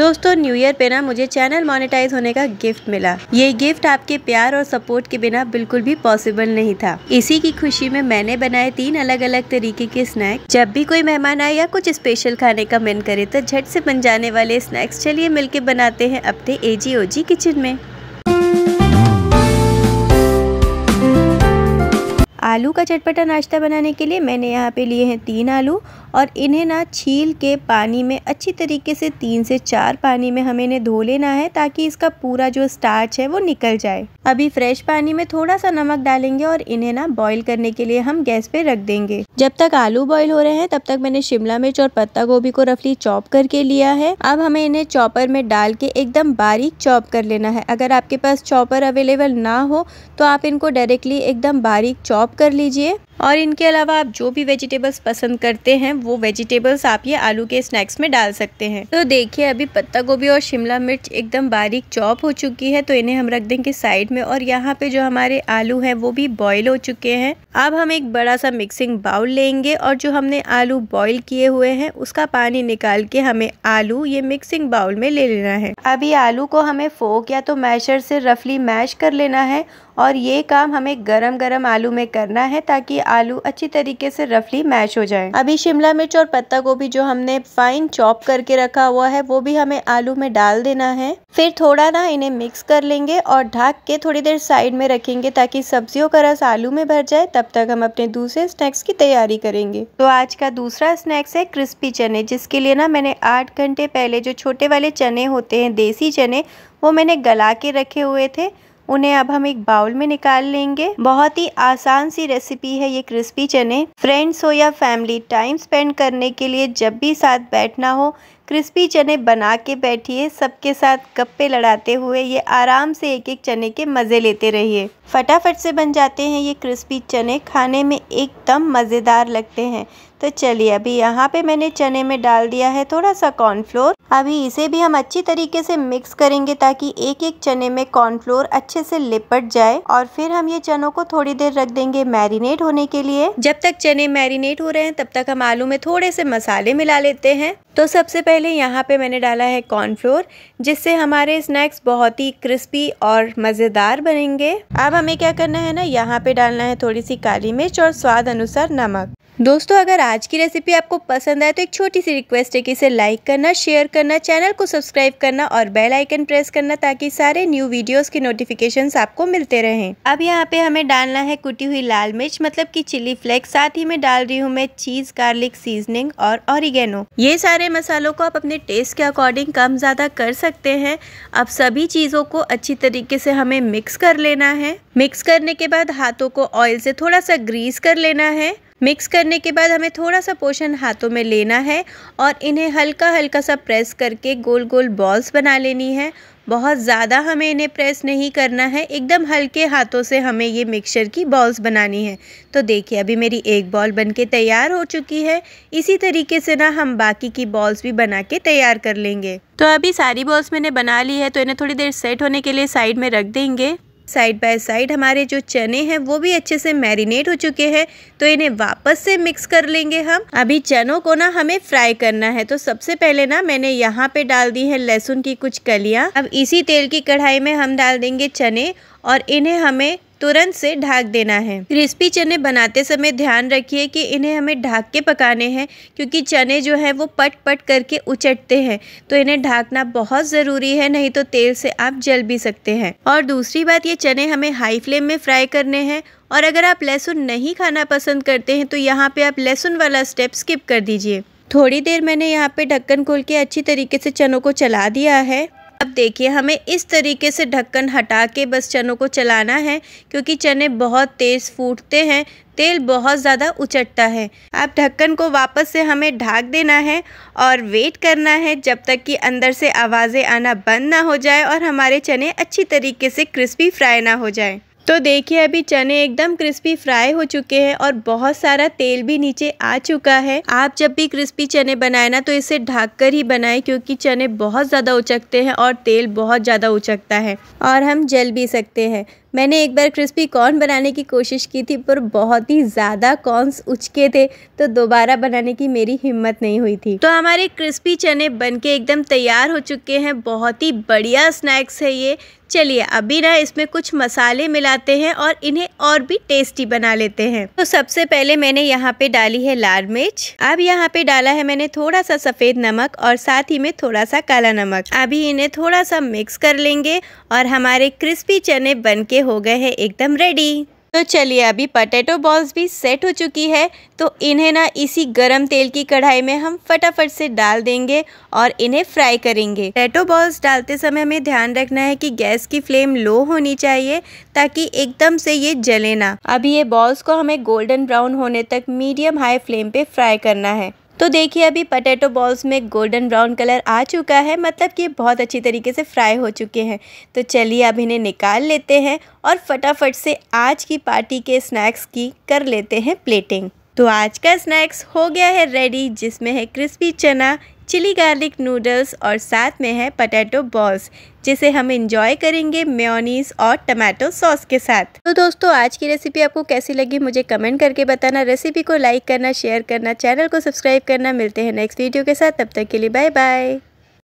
दोस्तों new year पे ना मुझे चैनल मोनेटाइज होने का गिफ्ट मिला ये गिफ्ट आपके प्यार और सपोर्ट के बिना बिल्कुल भी पॉसिबल नहीं था इसी की खुशी में मैंने बनाए तीन अलग अलग तरीके के स्नैक्स जब भी कोई मेहमान आए या कुछ स्पेशल खाने का मन करे तो झट से बन जाने वाले स्नैक्स चलिए मिलके बनाते हैं अपने एजी ओजी किचन में आलू का चटपटा नाश्ता बनाने के लिए मैंने यहाँ पे लिए हैं तीन आलू और इन्हें ना छील के पानी में अच्छी तरीके से तीन से चार पानी में हमें इन्हें धो लेना है ताकि इसका पूरा जो स्टार्च है वो निकल जाए अभी फ्रेश पानी में थोड़ा सा नमक डालेंगे और इन्हें ना बॉईल करने के लिए हम गैस पे रख देंगे जब तक आलू बॉईल हो रहे हैं तब तक मैंने शिमला मिर्च और पत्ता गोभी को रफली चॉप करके लिया है अब हमें इन्हें चॉपर में डाल के एकदम बारीक चॉप कर लेना है अगर आपके पास चॉपर अवेलेबल ना हो तो आप इनको डायरेक्टली एकदम बारीक चॉप कर लीजिए और इनके अलावा आप जो भी वेजिटेबल्स पसंद करते हैं वो वेजिटेबल्स आप ये आलू के स्नैक्स में डाल सकते हैं तो देखिए अभी पत्ता गोभी और शिमला मिर्च एकदम बारीक चॉप हो चुकी है तो इन्हें हम रख देंगे साइड में और यहाँ पे जो हमारे आलू हैं वो भी बॉईल हो चुके हैं अब हम एक बड़ा सा मिक्सिंग बाउल लेंगे और जो हमने आलू बॉइल किए हुए हैं उसका पानी निकाल के हमें आलू ये मिक्सिंग बाउल में ले लेना है अभी आलू को हमें फोक या तो मैशर से रफली मैश कर लेना है और ये काम हमें गरम गरम आलू में करना है ताकि आलू अच्छी तरीके से रफली मैश हो जाए अभी शिमला मिर्च और पत्ता गोभी जो हमने फाइन चॉप करके रखा हुआ है वो भी हमें आलू में डाल देना है फिर थोड़ा ना इन्हें मिक्स कर लेंगे और ढक के थोड़ी देर साइड में रखेंगे ताकि सब्जियों का रस आलू में भर जाए तब तक हम अपने दूसरे स्नैक्स की तैयारी करेंगे तो आज का दूसरा स्नैक्स है क्रिस्पी चने जिसके लिए ना मैंने आठ घंटे पहले जो छोटे वाले चने होते हैं देसी चने वो मैंने गला के रखे हुए थे उन्हें अब हम एक बाउल में निकाल लेंगे बहुत ही आसान सी रेसिपी है ये क्रिस्पी चने फ्रेंड्स हो या फैमिली टाइम स्पेंड करने के लिए जब भी साथ बैठना हो क्रिस्पी चने बना के बैठिए सबके साथ गप्पे लड़ाते हुए ये आराम से एक एक चने के मज़े लेते रहिए फटाफट से बन जाते हैं ये क्रिस्पी चने खाने में एकदम मज़ेदार लगते हैं तो चलिए अभी यहाँ पे मैंने चने में डाल दिया है थोड़ा सा कॉर्नफ्लोर अभी इसे भी हम अच्छी तरीके से मिक्स करेंगे ताकि एक एक चने में कॉर्नफ्लोर अच्छे से लिपट जाए और फिर हम ये चनों को थोड़ी देर रख देंगे मैरिनेट होने के लिए जब तक चने मैरिनेट हो रहे हैं तब तक हम आलू में थोड़े से मसाले मिला लेते हैं तो सबसे पहले यहाँ पे मैंने डाला है कॉर्नफ्लोर जिससे हमारे स्नैक्स बहुत ही क्रिस्पी और मज़ेदार बनेंगे अब हमें क्या करना है ना यहाँ पे डालना है थोड़ी सी काली मिर्च और स्वाद अनुसार नमक दोस्तों अगर आज की रेसिपी आपको पसंद आए तो एक छोटी सी रिक्वेस्ट है कि इसे लाइक करना शेयर करना चैनल को सब्सक्राइब करना और बेल आइकन प्रेस करना ताकि सारे न्यू वीडियोस के नोटिफिकेशन आपको मिलते रहें अब यहाँ पे हमें डालना है कुटी हुई लाल मिर्च मतलब कि चिली फ्लेक्स साथ ही में डाल रही हूँ मैं चीज़ गार्लिक सीजनिंग और ऑरिगेनो ये सारे सारे मसालों को आप अपने टेस्ट के अकॉर्डिंग कम ज़्यादा कर सकते हैं अब सभी चीज़ों को अच्छी तरीके से हमें मिक्स कर लेना है मिक्स करने के बाद हाथों को ऑयल से थोड़ा सा ग्रीस कर लेना है मिक्स करने के बाद हमें थोड़ा सा पोषण हाथों में लेना है और इन्हें हल्का हल्का सा प्रेस करके गोल गोल बॉल्स बना लेनी है बहुत ज़्यादा हमें इन्हें प्रेस नहीं करना है एकदम हल्के हाथों से हमें ये मिक्सचर की बॉल्स बनानी है तो देखिए अभी मेरी एक बॉल बन के तैयार हो चुकी है इसी तरीके से ना हम बाकी की बॉल्स भी बना के तैयार कर लेंगे तो अभी सारी बॉल्स मैंने बना ली है तो इन्हें थोड़ी देर सेट होने के लिए साइड में रख देंगे साइड बाय साइड हमारे जो चने हैं वो भी अच्छे से मैरिनेट हो चुके हैं तो इन्हें वापस से मिक्स कर लेंगे हम अभी चनों को ना हमें फ्राई करना है तो सबसे पहले ना मैंने यहाँ पे डाल दी है लहसुन की कुछ कलियाँ अब इसी तेल की कढ़ाई में हम डाल देंगे चने और इन्हें हमें तुरंत से ढाक देना है क्रिस्पी चने बनाते समय ध्यान रखिए कि इन्हें हमें ढाक के पकाने हैं क्योंकि चने जो हैं वो पट पट करके उचटते हैं तो इन्हें ढाकना बहुत ज़रूरी है नहीं तो तेल से आप जल भी सकते हैं और दूसरी बात ये चने हमें हाई फ्लेम में फ्राई करने हैं और अगर आप लहसुन नहीं खाना पसंद करते हैं तो यहाँ पर आप लहसुन वाला स्टेप स्किप कर दीजिए थोड़ी देर मैंने यहाँ पे ढक्कन खोल के अच्छी तरीके से चनों को चला दिया है अब देखिए हमें इस तरीके से ढक्कन हटा के बस चनों को चलाना है क्योंकि चने बहुत तेज़ फूटते हैं तेल बहुत ज़्यादा उचटता है अब ढक्कन को वापस से हमें ढाक देना है और वेट करना है जब तक कि अंदर से आवाज़ें आना बंद ना हो जाए और हमारे चने अच्छी तरीके से क्रिस्पी फ्राई ना हो जाए तो देखिए अभी चने एकदम क्रिस्पी फ्राई हो चुके हैं और बहुत सारा तेल भी नीचे आ चुका है आप जब भी क्रिस्पी चने बनाए ना तो इसे ढक कर ही बनाएं क्योंकि चने बहुत ज़्यादा उचकते हैं और तेल बहुत ज़्यादा उचकता है और हम जल भी सकते हैं मैंने एक बार क्रिस्पी कॉर्न बनाने की कोशिश की थी पर बहुत ही ज़्यादा कॉर्नस उचके थे तो दोबारा बनाने की मेरी हिम्मत नहीं हुई थी तो हमारे क्रिस्पी चने बनके एकदम तैयार हो चुके हैं बहुत ही बढ़िया स्नैक्स है ये चलिए अभी ना इसमें कुछ मसाले मिलाते हैं और इन्हें और भी टेस्टी बना लेते हैं तो सबसे पहले मैंने यहाँ पे डाली है लाल मिर्च अब यहाँ पे डाला है मैंने थोड़ा सा सफ़ेद नमक और साथ ही में थोड़ा सा काला नमक अभी इन्हें थोड़ा सा मिक्स कर लेंगे और हमारे क्रिस्पी चने बन के हो गए हैं एकदम रेडी तो चलिए अभी पटेटो बॉल्स भी सेट हो चुकी है तो इन्हें ना इसी गरम तेल की कढ़ाई में हम फटाफट से डाल देंगे और इन्हें फ्राई करेंगे पटेटो बॉल्स डालते समय हमें ध्यान रखना है कि गैस की फ्लेम लो होनी चाहिए ताकि एकदम से ये जले ना अभी ये बॉल्स को हमें गोल्डन ब्राउन होने तक मीडियम हाई फ्लेम पे फ्राई करना है तो देखिए अभी पटेटो बॉल्स में गोल्डन ब्राउन कलर आ चुका है मतलब कि बहुत अच्छी तरीके से फ्राई हो चुके हैं तो चलिए अब इन्हें निकाल लेते हैं और फटाफट से आज की पार्टी के स्नैक्स की कर लेते हैं प्लेटिंग तो आज का स्नैक्स हो गया है रेडी जिसमें है क्रिस्पी चना चिली गार्लिक नूडल्स और साथ में है पटैटो बॉल्स जिसे हम इंजॉय करेंगे मेयोनीज और टमाटो सॉस के साथ तो दोस्तों आज की रेसिपी आपको कैसी लगी मुझे कमेंट करके बताना रेसिपी को लाइक करना शेयर करना चैनल को सब्सक्राइब करना मिलते हैं नेक्स्ट वीडियो के साथ तब तक के लिए बाय बाय